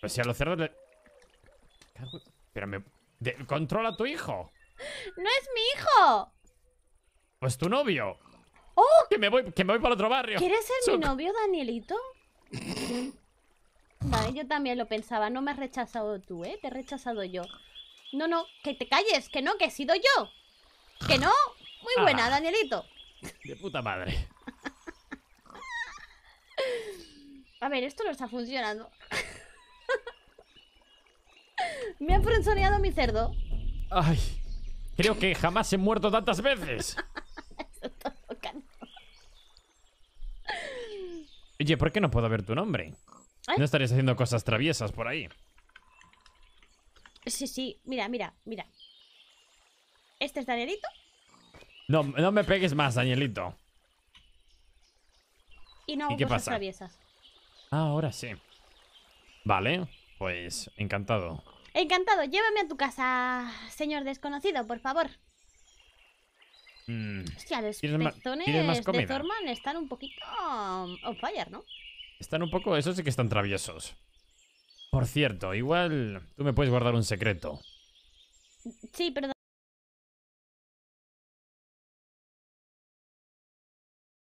Pues si a los cerdos le... Pero me... ¡Controla a tu hijo! ¡No es mi hijo! Pues tu novio. ¡Oh! Que me voy, que voy para otro barrio. ¿Quieres ser mi novio, Danielito? vale, yo también lo pensaba. No me has rechazado tú, ¿eh? Te he rechazado yo. No, no, que te calles, que no, que he sido yo. Que no. Muy ah. buena, Danielito. De puta madre. A ver, esto no está funcionando. Me ha frenzoneado mi cerdo. Ay, creo que jamás he muerto tantas veces. Oye, ¿por qué no puedo ver tu nombre? No estarías haciendo cosas traviesas por ahí. Sí, sí, mira, mira, mira. ¿Este es Danielito? No, no me pegues más, Danielito. Y no qué pasa? traviesas. Ah, ahora sí. Vale, pues encantado. Encantado, llévame a tu casa, señor desconocido, por favor. Mm. Hostia, los pezones de Thorman están un poquito um, on fire, ¿no? Están un poco... Eso sí que están traviesos. Por cierto, igual tú me puedes guardar un secreto. Sí, perdón.